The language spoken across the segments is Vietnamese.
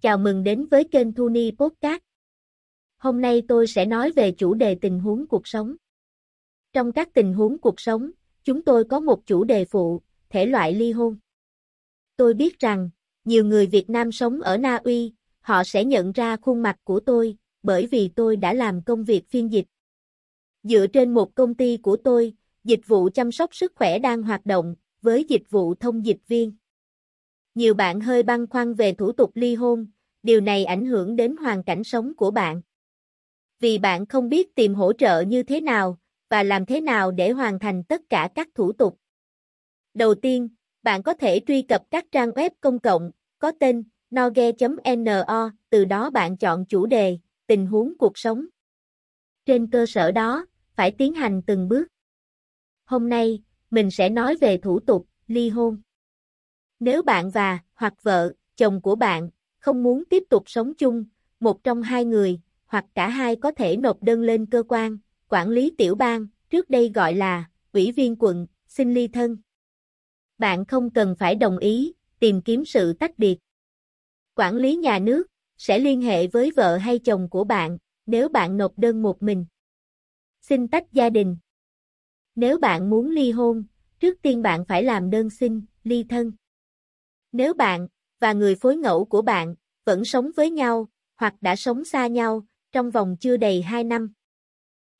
Chào mừng đến với kênh Thuni Podcast. Hôm nay tôi sẽ nói về chủ đề tình huống cuộc sống. Trong các tình huống cuộc sống, chúng tôi có một chủ đề phụ, thể loại ly hôn. Tôi biết rằng, nhiều người Việt Nam sống ở Na Uy, họ sẽ nhận ra khuôn mặt của tôi, bởi vì tôi đã làm công việc phiên dịch. Dựa trên một công ty của tôi, dịch vụ chăm sóc sức khỏe đang hoạt động, với dịch vụ thông dịch viên. Nhiều bạn hơi băn khoăn về thủ tục ly hôn, điều này ảnh hưởng đến hoàn cảnh sống của bạn. Vì bạn không biết tìm hỗ trợ như thế nào và làm thế nào để hoàn thành tất cả các thủ tục. Đầu tiên, bạn có thể truy cập các trang web công cộng có tên noge.no, từ đó bạn chọn chủ đề, tình huống cuộc sống. Trên cơ sở đó, phải tiến hành từng bước. Hôm nay, mình sẽ nói về thủ tục ly hôn. Nếu bạn và, hoặc vợ, chồng của bạn, không muốn tiếp tục sống chung, một trong hai người, hoặc cả hai có thể nộp đơn lên cơ quan, quản lý tiểu bang, trước đây gọi là, ủy viên quận, xin ly thân. Bạn không cần phải đồng ý, tìm kiếm sự tách biệt. Quản lý nhà nước, sẽ liên hệ với vợ hay chồng của bạn, nếu bạn nộp đơn một mình. Xin tách gia đình. Nếu bạn muốn ly hôn, trước tiên bạn phải làm đơn xin, ly thân. Nếu bạn, và người phối ngẫu của bạn, vẫn sống với nhau, hoặc đã sống xa nhau, trong vòng chưa đầy 2 năm.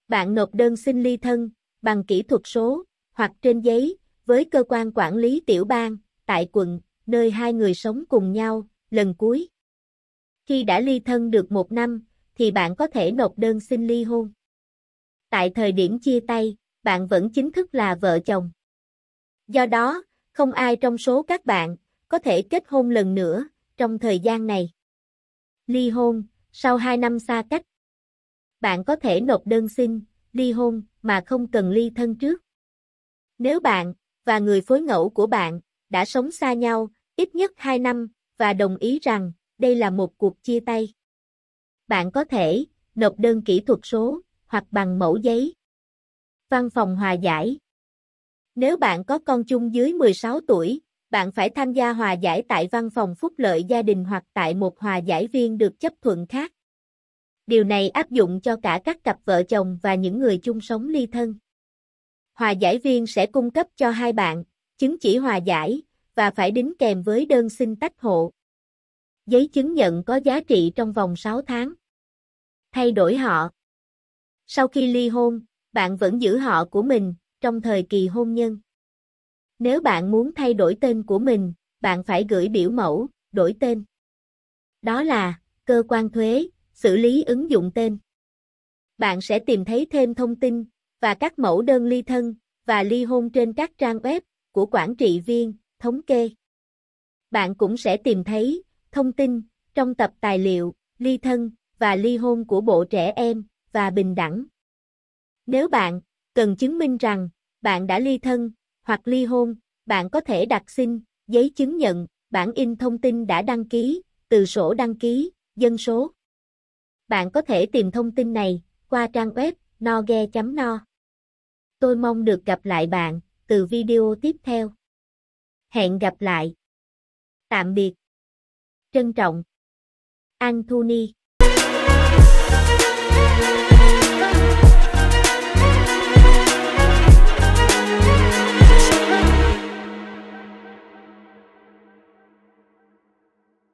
Bạn nộp đơn xin ly thân, bằng kỹ thuật số, hoặc trên giấy, với cơ quan quản lý tiểu bang, tại quận, nơi hai người sống cùng nhau, lần cuối. Khi đã ly thân được một năm, thì bạn có thể nộp đơn xin ly hôn. Tại thời điểm chia tay, bạn vẫn chính thức là vợ chồng. Do đó, không ai trong số các bạn, có thể kết hôn lần nữa, trong thời gian này. Ly hôn, sau 2 năm xa cách. Bạn có thể nộp đơn xin, ly hôn, mà không cần ly thân trước. Nếu bạn, và người phối ngẫu của bạn, đã sống xa nhau, ít nhất 2 năm, và đồng ý rằng, đây là một cuộc chia tay. Bạn có thể, nộp đơn kỹ thuật số, hoặc bằng mẫu giấy. Văn phòng hòa giải Nếu bạn có con chung dưới 16 tuổi, bạn phải tham gia hòa giải tại văn phòng phúc lợi gia đình hoặc tại một hòa giải viên được chấp thuận khác. Điều này áp dụng cho cả các cặp vợ chồng và những người chung sống ly thân. Hòa giải viên sẽ cung cấp cho hai bạn chứng chỉ hòa giải và phải đính kèm với đơn xin tách hộ. Giấy chứng nhận có giá trị trong vòng 6 tháng. Thay đổi họ. Sau khi ly hôn, bạn vẫn giữ họ của mình trong thời kỳ hôn nhân. Nếu bạn muốn thay đổi tên của mình, bạn phải gửi biểu mẫu, đổi tên. Đó là cơ quan thuế, xử lý ứng dụng tên. Bạn sẽ tìm thấy thêm thông tin và các mẫu đơn ly thân và ly hôn trên các trang web của quản trị viên, thống kê. Bạn cũng sẽ tìm thấy thông tin trong tập tài liệu ly thân và ly hôn của Bộ Trẻ Em và Bình Đẳng. Nếu bạn cần chứng minh rằng bạn đã ly thân hoặc ly hôn, bạn có thể đặt xin, giấy chứng nhận, bản in thông tin đã đăng ký, từ sổ đăng ký, dân số. Bạn có thể tìm thông tin này qua trang web noge.no. Tôi mong được gặp lại bạn từ video tiếp theo. Hẹn gặp lại. Tạm biệt. Trân trọng. Anthony